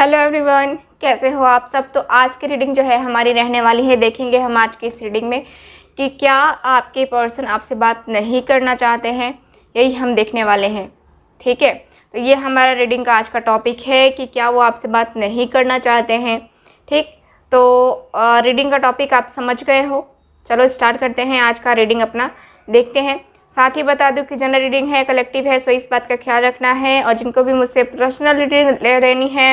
Hello everyone कैसे हो आप सब तो आज की रीडिंग जो है हमारी रहने वाली है देखेंगे हम आज की इस रीडिंग में कि क्या आपके पर्सन आपसे बात नहीं करना चाहते हैं यही हम देखने वाले हैं ठीक है तो ये हमारा रीडिंग का आज का टॉपिक है कि क्या वो आपसे बात नहीं करना चाहते हैं ठीक तो रीडिंग का टॉपिक आप समझ गए हो चलो स्टार्ट करते हैं आज का रीडिंग अपना देखते हैं साथ ही बता दूं कि जनरल रीडिंग है कलेक्टिव है सो इस बात का ख्याल रखना है और जिनको भी मुझसे पर्सनल रीडिंग ले लेनी है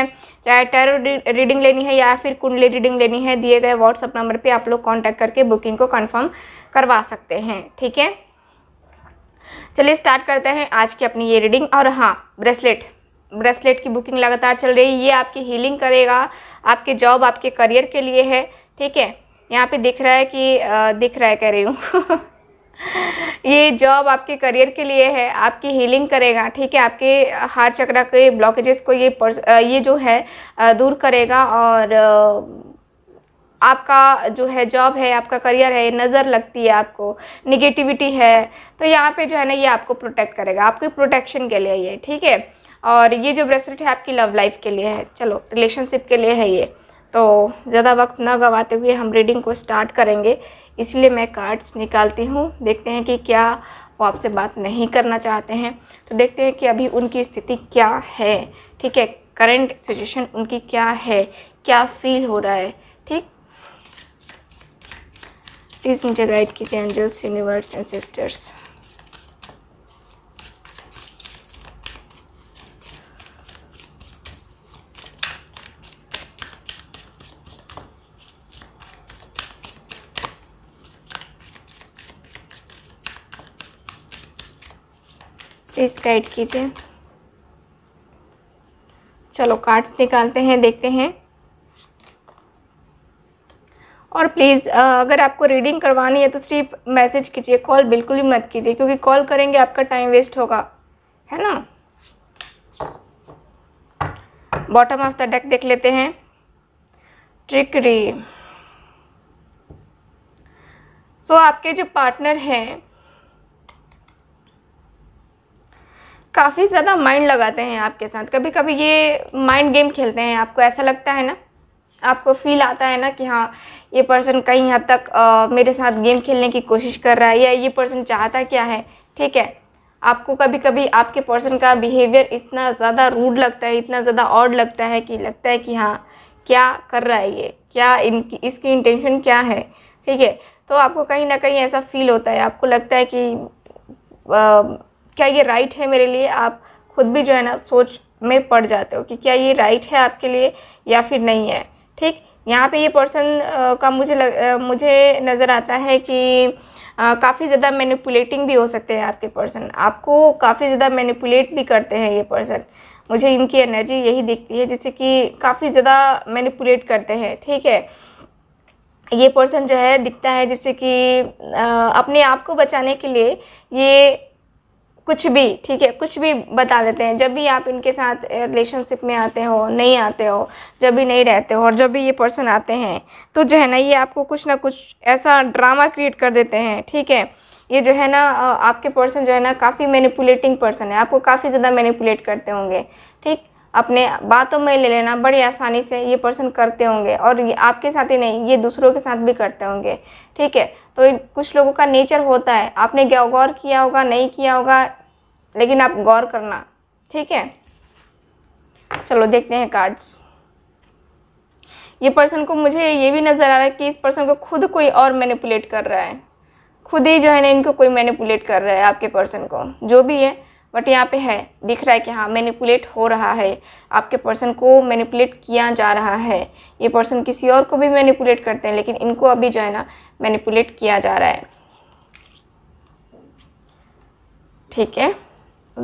चाहे टैरो रीडिंग लेनी है या फिर कुंडली रीडिंग लेनी है दिए गए व्हाट्सअप नंबर पे आप लोग कांटेक्ट करके बुकिंग को कंफर्म करवा सकते हैं ठीक है चलिए स्टार्ट करते हैं आज की अपनी ये रीडिंग और हाँ ब्रेसलेट ब्रेसलेट की बुकिंग लगातार चल रही है ये आपकी हीलिंग करेगा आपके जॉब आपके करियर के लिए है ठीक है यहाँ पर दिख रहा है कि दिख रहा है कह रही हूँ ये जॉब आपके करियर के लिए है आपकी हीलिंग करेगा ठीक है आपके हार चक्रा के ब्लॉकेजेस को ये ये जो है दूर करेगा और आपका जो है जॉब है आपका करियर है नज़र लगती है आपको निगेटिविटी है तो यहाँ पे जो है ना ये आपको प्रोटेक्ट करेगा आपके प्रोटेक्शन के लिए ये ठीक है और ये जो ब्रेसलेट है आपकी लव लाइफ के लिए है चलो रिलेशनशिप के लिए है ये तो ज़्यादा वक्त ना गंवाते हुए हम रीडिंग को स्टार्ट करेंगे इसलिए मैं कार्ड्स निकालती हूँ देखते हैं कि क्या वो आपसे बात नहीं करना चाहते हैं तो देखते हैं कि अभी उनकी स्थिति क्या है ठीक है करंट सिचुएशन उनकी क्या है क्या फील हो रहा है ठीक प्लीज़ मुझे गाइड कीजिए एंजल्स यूनिवर्स एंड सिस्टर्स इसका ऐड कीजिए चलो कार्ड्स निकालते हैं देखते हैं और प्लीज़ अगर आपको रीडिंग करवानी है तो सिर्फ मैसेज कीजिए कॉल बिल्कुल भी मत कीजिए क्योंकि कॉल करेंगे आपका टाइम वेस्ट होगा है ना बॉटम ऑफ द डेक देख लेते हैं ट्रिकरी सो so, आपके जो पार्टनर हैं काफ़ी ज़्यादा माइंड लगाते हैं आपके साथ कभी कभी ये माइंड गेम खेलते हैं आपको ऐसा लगता है ना आपको फील आता है ना कि हाँ ये पर्सन कहीं हद तक आ, मेरे साथ गेम खेलने की कोशिश कर रहा है या ये पर्सन चाहता क्या है ठीक है आपको कभी कभी आपके पर्सन का बिहेवियर इतना ज़्यादा रूड लगता है इतना ज़्यादा ऑड लगता है कि लगता है कि हाँ क्या कर रहा है ये क्या इनकी इसकी इंटेंशन क्या है ठीक है तो आपको कहीं ना कहीं ऐसा फील होता है आपको लगता है कि आ, क्या ये राइट है मेरे लिए आप खुद भी जो है ना सोच में पड़ जाते हो कि क्या ये राइट है आपके लिए या फिर नहीं है ठीक यहाँ पे ये पर्सन का मुझे लग, मुझे नज़र आता है कि काफ़ी ज़्यादा मैनिपुलेटिंग भी हो सकते हैं आपके पर्सन आपको काफ़ी ज़्यादा मैनिपुलेट भी करते हैं ये पर्सन मुझे इनकी एनर्जी यही दिखती है जैसे कि काफ़ी ज़्यादा मैनिपुलेट करते हैं ठीक है ये पर्सन जो है दिखता है जैसे कि अपने आप को बचाने के लिए ये कुछ भी ठीक है कुछ भी बता देते हैं जब भी आप इनके साथ रिलेशनशिप में आते हो नहीं आते हो जब भी नहीं रहते हो और जब भी ये पर्सन आते हैं तो जो है ना ये आपको कुछ ना कुछ ऐसा ड्रामा क्रिएट कर देते हैं ठीक है ये जो है ना आपके पर्सन जो है ना काफ़ी मैनिपुलेटिंग पर्सन है आपको काफ़ी ज़्यादा मैनिपुलेट करते होंगे ठीक अपने बातों में ले लेना बड़ी आसानी से ये पर्सन करते होंगे और आपके साथ ही नहीं ये दूसरों के साथ भी करते होंगे ठीक है तो कुछ लोगों का नेचर होता है आपने गौर किया होगा नहीं किया होगा लेकिन आप गौर करना ठीक है चलो देखते हैं कार्ड्स ये पर्सन को मुझे ये भी नज़र आ रहा है कि इस पर्सन को खुद कोई और मैनिपुलेट कर रहा है खुद ही जो है ना इनको कोई मैनिपुलेट कर रहा है आपके पर्सन को जो भी है बट यहाँ पे है दिख रहा है कि हाँ मैनिपुलेट हो रहा है आपके पर्सन को मैनिपुलेट किया जा रहा है ये पर्सन किसी और को भी मैनिपुलेट करते हैं लेकिन इनको अभी जो है ना मैनिपुलेट किया जा रहा है ठीक है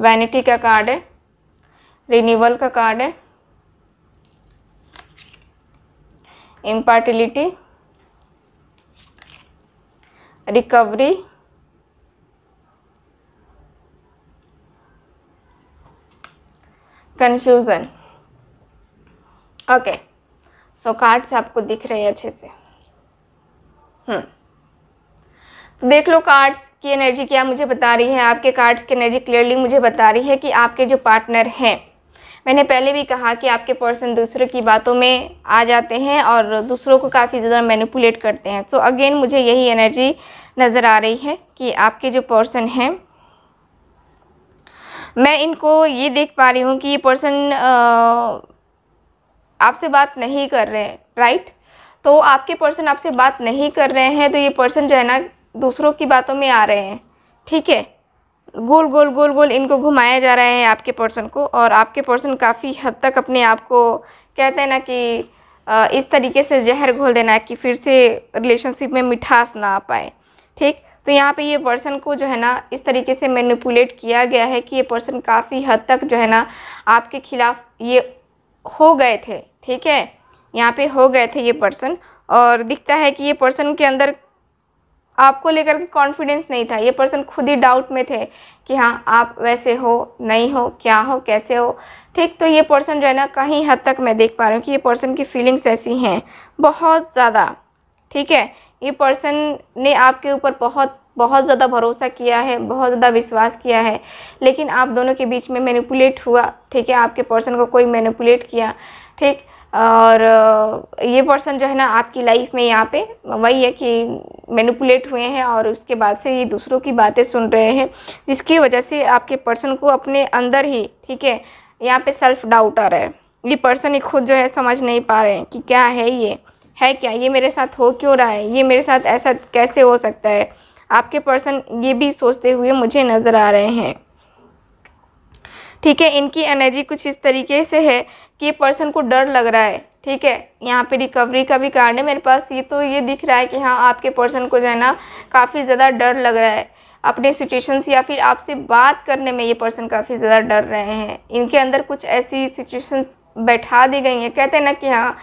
वैनिटी का कार्ड है रिन्यूअल का कार्ड है impartiality recovery confusion okay so cards आपको दिख रहे हैं अच्छे से हम्म। तो देख लो कार्ड्स की एनर्जी क्या मुझे बता रही है आपके कार्ड्स की एनर्जी क्लियरली मुझे बता रही है कि आपके जो पार्टनर हैं मैंने पहले भी कहा कि आपके पर्सन दूसरों की बातों में आ जाते हैं और दूसरों को काफ़ी ज़्यादा मैनिपुलेट करते हैं सो so अगेन मुझे यही एनर्जी नज़र आ रही है कि आपके जो पर्सन हैं मैं इनको ये देख पा रही हूँ कि ये पर्सन आपसे बात नहीं कर रहे राइट right? तो आपके पर्सन आपसे बात नहीं कर रहे हैं तो ये पर्सन जो है ना दूसरों की बातों में आ रहे हैं ठीक है गोल गोल गोल गोल इनको घुमाया जा रहा है आपके पर्सन को और आपके पर्सन काफ़ी हद तक अपने आप को कहते हैं ना कि इस तरीके से जहर घोल देना है कि फिर से रिलेशनशिप में मिठास ना आ पाए ठीक तो यहाँ पे ये पर्सन को जो है ना इस तरीके से मैनिपुलेट किया गया है कि ये पर्सन काफ़ी हद तक जो है ना आपके खिलाफ़ ये हो गए थे ठीक है यहाँ पे हो गए थे ये पर्सन और दिखता है कि ये पर्सन के अंदर आपको लेकर के कॉन्फिडेंस नहीं था ये पर्सन खुद ही डाउट में थे कि हाँ आप वैसे हो नहीं हो क्या हो कैसे हो ठीक तो ये पर्सन जो है ना कहीं हद तक मैं देख पा रही हूँ कि ये पर्सन की फीलिंग्स ऐसी हैं बहुत ज़्यादा ठीक है ये पर्सन ने आपके ऊपर बहुत बहुत ज़्यादा भरोसा किया है बहुत ज़्यादा विश्वास किया है लेकिन आप दोनों के बीच में मैनिपुलेट हुआ ठीक है आपके पर्सन को कोई मैनिपुलेट किया ठीक और ये पर्सन जो है ना आपकी लाइफ में यहाँ पे वही है कि मैनिपुलेट हुए हैं और उसके बाद से ये दूसरों की बातें सुन रहे हैं जिसकी वजह से आपके पर्सन को अपने अंदर ही ठीक है यहाँ पे सेल्फ डाउट आ रहा है ये पर्सन ही खुद जो है समझ नहीं पा रहे हैं कि क्या है ये है क्या ये मेरे साथ हो क्यों रहा है ये मेरे साथ ऐसा कैसे हो सकता है आपके पर्सन ये भी सोचते हुए मुझे नज़र आ रहे हैं ठीक है इनकी एनर्जी कुछ इस तरीके से है कि पर्सन को डर लग रहा है ठीक है यहाँ पे रिकवरी का भी कारण है मेरे पास ये तो ये दिख रहा है कि हाँ आपके पर्सन को जो है ना काफ़ी ज़्यादा डर लग रहा है अपने सिचुएशंस या फिर आपसे बात करने में ये पर्सन काफ़ी ज़्यादा डर रहे हैं इनके अंदर कुछ ऐसी सिचुएशंस बैठा दी गई हैं कहते हैं ना कि हाँ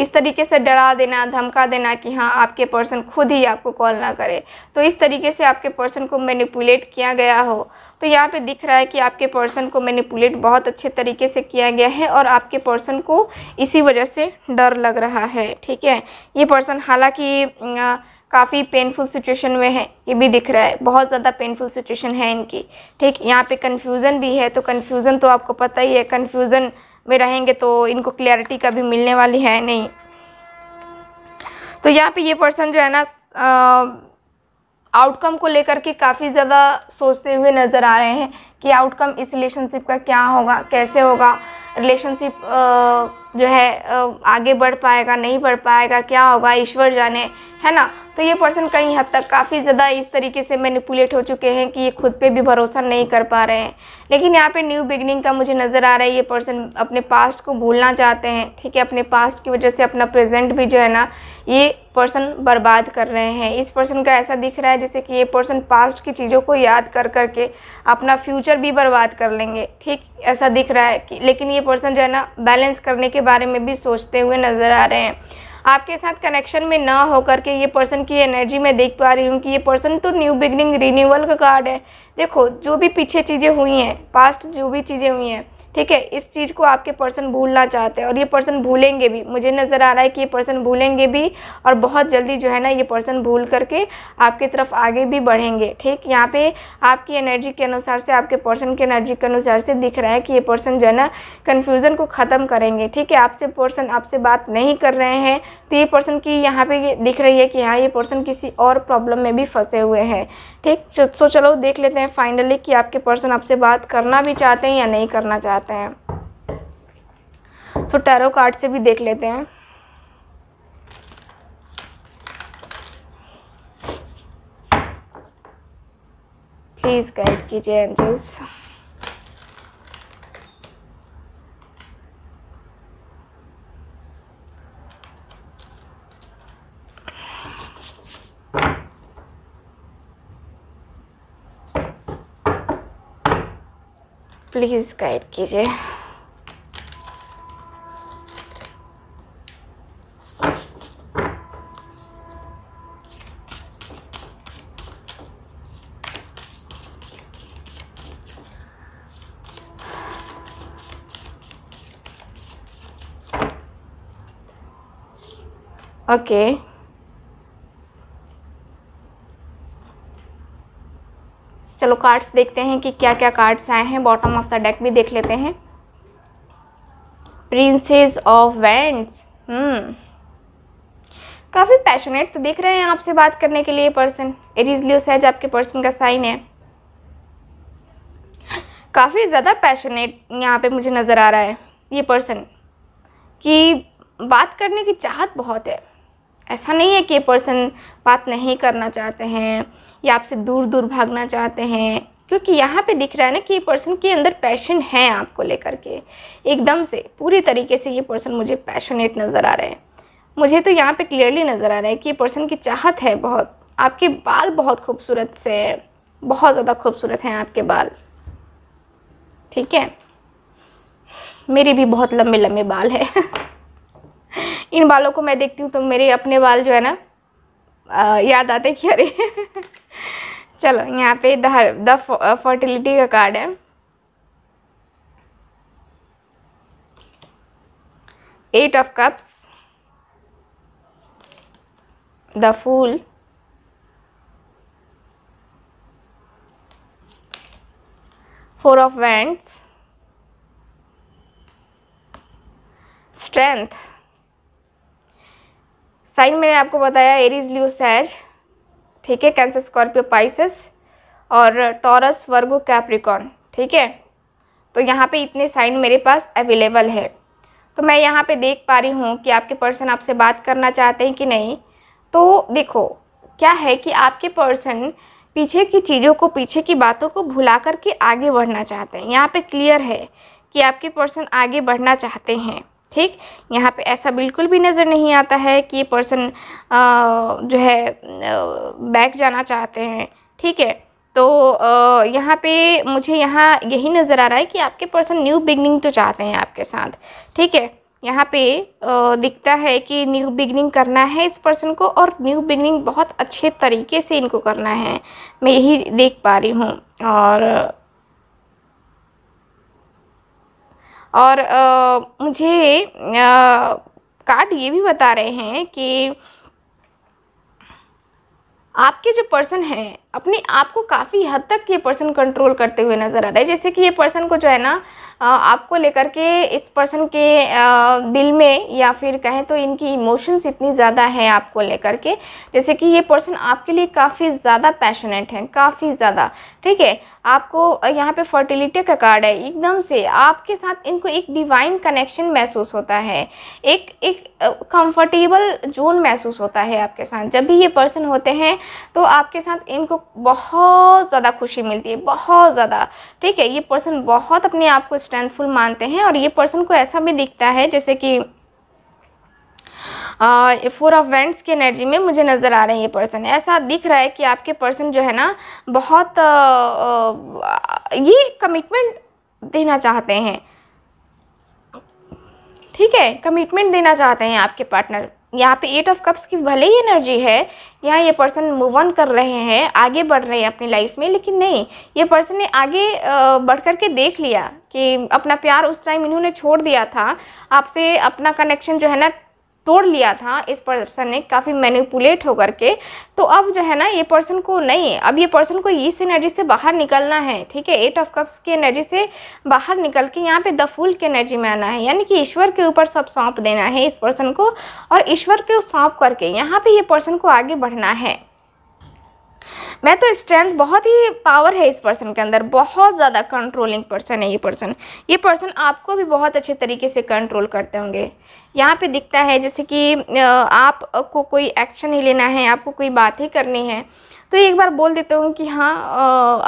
इस तरीके से डरा देना धमका देना कि हाँ आपके पर्सन खुद ही आपको कॉल ना करे तो इस तरीके से आपके पर्सन को मैनिपुलेट किया गया हो तो यहाँ पे दिख रहा है कि आपके पर्सन को मैनिपुलेट बहुत अच्छे तरीके से किया गया है और आपके पर्सन को इसी वजह से डर लग रहा है ठीक है ये पर्सन हालांकि काफ़ी पेनफुल सिचुएशन में है ये भी दिख रहा है बहुत ज़्यादा पेनफुल सिचुएशन है इनकी ठीक यहाँ पे कन्फ्यूज़न भी है तो कन्फ्यूज़न तो आपको पता ही है कन्फ्यूज़न में रहेंगे तो इनको क्लैरिटी कभी मिलने वाली है नहीं तो यहाँ पर ये पर्सन जो है ना आउटकम को लेकर के काफ़ी ज़्यादा सोचते हुए नज़र आ रहे हैं कि आउटकम इस रिलेशनशिप का क्या होगा कैसे होगा रिलेशनशिप जो है आगे बढ़ पाएगा नहीं बढ़ पाएगा क्या होगा ईश्वर जाने है ना तो ये पर्सन कहीं हद तक काफ़ी ज़्यादा इस तरीके से मैनिपुलेट हो चुके हैं कि ये खुद पे भी भरोसा नहीं कर पा रहे हैं लेकिन यहाँ पे न्यू बिगनिंग का मुझे नज़र आ रहा है ये पर्सन अपने पास्ट को भूलना चाहते हैं ठीक है अपने पास्ट की वजह से अपना प्रेजेंट भी जो है ना ये पर्सन बर्बाद कर रहे हैं इस पर्सन का ऐसा दिख रहा है जैसे कि ये पर्सन पास्ट की चीज़ों को याद कर करके अपना फ्यूचर भी बर्बाद कर लेंगे ठीक ऐसा दिख रहा है कि लेकिन ये पर्सन जो है ना बैलेंस करने के बारे में भी सोचते हुए नज़र आ रहे हैं आपके साथ कनेक्शन में ना होकर के ये पर्सन की एनर्जी मैं देख पा रही हूँ कि ये पर्सन तो न्यू बिगनिंग रिन्यूअल का कार्ड है देखो जो भी पीछे चीज़ें हुई हैं पास्ट जो भी चीज़ें हुई हैं ठीक है इस चीज़ को आपके पर्सन भूलना चाहते हैं और ये पर्सन भूलेंगे भी मुझे नज़र आ रहा है कि ये पर्सन भूलेंगे भी और बहुत जल्दी जो है ना ये पर्सन भूल करके आपकी तरफ आगे भी बढ़ेंगे ठीक यहाँ पे आपकी एनर्जी के अनुसार से आपके पर्सन के एनर्जी के अनुसार से दिख रहा है कि ये पर्सन जो है ना कन्फ्यूज़न को ख़त्म करेंगे ठीक है आपसे पर्सन आपसे बात नहीं कर रहे हैं तो ये पर्सन की यहाँ पर दिख रही है कि हाँ ये पर्सन किसी और प्रॉब्लम में भी फंसे हुए हैं ठीक सो चलो देख लेते हैं फाइनली कि आपके पर्सन आपसे बात करना भी चाहते हैं या नहीं करना चाहते जाते हैं सो टैरो कार्ड से भी देख लेते हैं प्लीज़ गाइड कीजिए एंजल्स प्लीज़ गाइड कीजिए okay चलो कार्ड्स देखते हैं कि क्या क्या कार्ड्स आए हैं बॉटम ऑफ द डेक भी देख लेते हैं प्रिंसेस ऑफ वेंट्स काफ़ी पैशनेट तो दिख रहे हैं आपसे बात करने के लिए पर्सन एरीज लियो सहज आपके पर्सन का साइन है काफ़ी ज़्यादा पैशनेट यहाँ पे मुझे नज़र आ रहा है ये पर्सन कि बात करने की चाहत बहुत है ऐसा नहीं है कि ये पर्सन बात नहीं करना चाहते हैं कि आपसे दूर दूर भागना चाहते हैं क्योंकि यहाँ पे दिख रहा है ना कि ये पर्सन के अंदर पैशन है आपको लेकर के एकदम से पूरी तरीके से ये पर्सन मुझे पैशनेट नज़र आ रहे हैं मुझे तो यहाँ पे क्लियरली नज़र आ रहा है कि ये पर्सन की चाहत है बहुत आपके बाल बहुत खूबसूरत से बहुत ज़्यादा खूबसूरत हैं आपके बाल ठीक है मेरे भी बहुत लंबे लंबे बाल है इन बालों को मैं देखती हूँ तो मेरे अपने बाल जो है ना याद आते कि अरे चलो यहाँ पे द फर्टिलिटी का कार्ड है eight of cups the fool four of wand strength sign मैंने आपको बताया एरीज लियो सैज ठीक है कैंसर स्कॉर्पियो पाइसिस और टॉरस वर्गो कैप्रिकॉन ठीक है तो यहाँ पे इतने साइन मेरे पास अवेलेबल है तो मैं यहाँ पे देख पा रही हूँ कि आपके पर्सन आपसे बात करना चाहते हैं कि नहीं तो देखो क्या है कि आपके पर्सन पीछे की चीज़ों को पीछे की बातों को भुला करके आगे बढ़ना चाहते हैं यहाँ पे क्लियर है कि आपके पर्सन आगे बढ़ना चाहते हैं ठीक यहाँ पे ऐसा बिल्कुल भी नज़र नहीं आता है कि ये पर्सन जो है बैक जाना चाहते हैं ठीक है तो यहाँ पे मुझे यहाँ यही नज़र आ रहा है कि आपके पर्सन न्यू बिगनिंग तो चाहते हैं आपके साथ ठीक है यहाँ पे दिखता है कि न्यू बिगनिंग करना है इस पर्सन को और न्यू बिगनिंग बहुत अच्छे तरीके से इनको करना है मैं यही देख पा रही हूँ और और आ, मुझे आ, कार्ड ये भी बता रहे हैं कि आपके जो पर्सन हैं अपने आप को काफ़ी हद तक ये पर्सन कंट्रोल करते हुए नज़र आ रहा है जैसे कि ये पर्सन को जो है ना आपको लेकर के इस पर्सन के दिल में या फिर कहें तो इनकी इमोशंस इतनी ज़्यादा हैं आपको लेकर के जैसे कि ये पर्सन आपके लिए काफ़ी ज़्यादा पैशनेट हैं काफ़ी ज़्यादा ठीक है आपको यहाँ पे फर्टिलिटी का कार्ड है एकदम से आपके साथ इनको एक डिवाइन कनेक्शन महसूस होता है एक एक कंफर्टेबल जोन महसूस होता है आपके साथ जब भी ये पर्सन होते हैं तो आपके साथ इनको बहुत ज़्यादा खुशी मिलती है बहुत ज़्यादा ठीक है ये पर्सन बहुत अपने आप को स्ट्रेंथफुल मानते हैं और ये पर्सन को ऐसा भी दिखता है जैसे कि फोर ऑफ वेंट्स की एनर्जी में मुझे नज़र आ रहे हैं ये पर्सन ऐसा दिख रहा है कि आपके पर्सन जो है ना बहुत आ, ये कमिटमेंट देना चाहते हैं ठीक है कमिटमेंट देना चाहते हैं आपके पार्टनर यहाँ पे एट ऑफ कप्स की भले ही एनर्जी है यहाँ ये पर्सन मूव ऑन कर रहे हैं आगे बढ़ रहे हैं अपनी लाइफ में लेकिन नहीं ये पर्सन ने आगे बढ़ कर के देख लिया कि अपना प्यार उस टाइम इन्होंने छोड़ दिया था आपसे अपना कनेक्शन जो है ना तोड़ लिया था इस पर्सन ने काफ़ी मैनिपुलेट होकर के तो अब जो है ना ये पर्सन को नहीं है अब ये पर्सन को इस एनर्जी से बाहर निकलना है ठीक है एट ऑफ कप्स की एनर्जी से बाहर निकल के यहाँ पे द फूल की एनर्जी में आना है यानी कि ईश्वर के ऊपर सब सौंप देना है इस पर्सन को और ईश्वर के सौंप करके यहाँ पर ये पर्सन को आगे बढ़ना है मैं तो स्ट्रेंथ बहुत ही पावर है इस पर्सन के अंदर बहुत ज़्यादा कंट्रोलिंग पर्सन है ये पर्सन ये पर्सन आपको भी बहुत अच्छे तरीके से कंट्रोल करते होंगे यहाँ पे दिखता है जैसे कि आपको कोई एक्शन ही लेना है आपको कोई बात ही करनी है तो एक बार बोल देते हूँ कि हाँ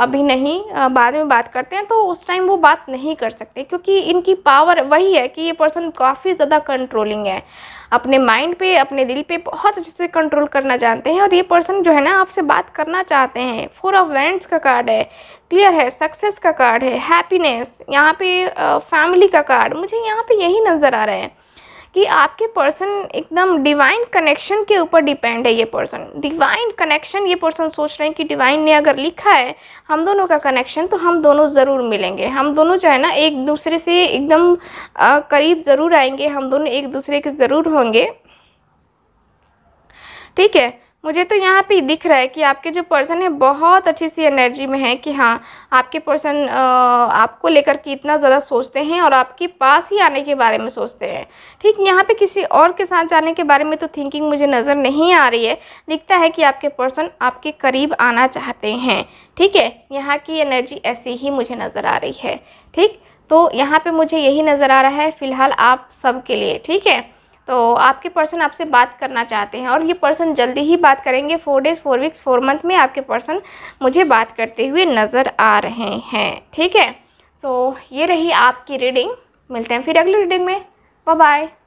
अभी नहीं बाद में बात करते हैं तो उस टाइम वो बात नहीं कर सकते क्योंकि इनकी पावर वही है कि ये पर्सन काफ़ी ज़्यादा कंट्रोलिंग है अपने माइंड पे अपने दिल पे बहुत अच्छे से कंट्रोल करना जानते हैं और ये पर्सन जो है ना आपसे बात करना चाहते हैं फोर ऑफ वेंट्स का कार्ड है क्लियर है सक्सेस का कार्ड है हैप्पीनेस यहाँ पे फैमिली का कार्ड मुझे यहाँ पे यही नज़र आ रहा है कि आपके पर्सन एकदम डिवाइन कनेक्शन के ऊपर डिपेंड है ये पर्सन डिवाइन कनेक्शन ये पर्सन सोच रहे हैं कि डिवाइन ने अगर लिखा है हम दोनों का कनेक्शन तो हम दोनों ज़रूर मिलेंगे हम दोनों जो है ना एक दूसरे से एकदम करीब ज़रूर आएंगे हम दोनों एक दूसरे के ज़रूर होंगे ठीक है मुझे तो यहाँ पे दिख रहा है कि आपके जो पर्सन है बहुत अच्छी सी एनर्जी में है कि हाँ आपके पर्सन आपको लेकर के इतना ज़्यादा सोचते हैं और आपके पास ही आने के बारे में सोचते हैं ठीक यहाँ पे किसी और के साथ जाने के बारे में तो थिंकिंग मुझे नज़र नहीं आ रही है दिखता है कि आपके पर्सन आपके करीब आना चाहते हैं ठीक है यहाँ की एनर्जी ऐसी ही मुझे नज़र आ रही है ठीक तो यहाँ पर मुझे यही नज़र आ रहा है फ़िलहाल आप सब के लिए ठीक है तो आपके पर्सन आपसे बात करना चाहते हैं और ये पर्सन जल्दी ही बात करेंगे four days four weeks four month में आपके पर्सन मुझे बात करते हुए नज़र आ रहे हैं ठीक है सो so, ये रही आपकी रीडिंग मिलते हैं फिर अगली रीडिंग में बाय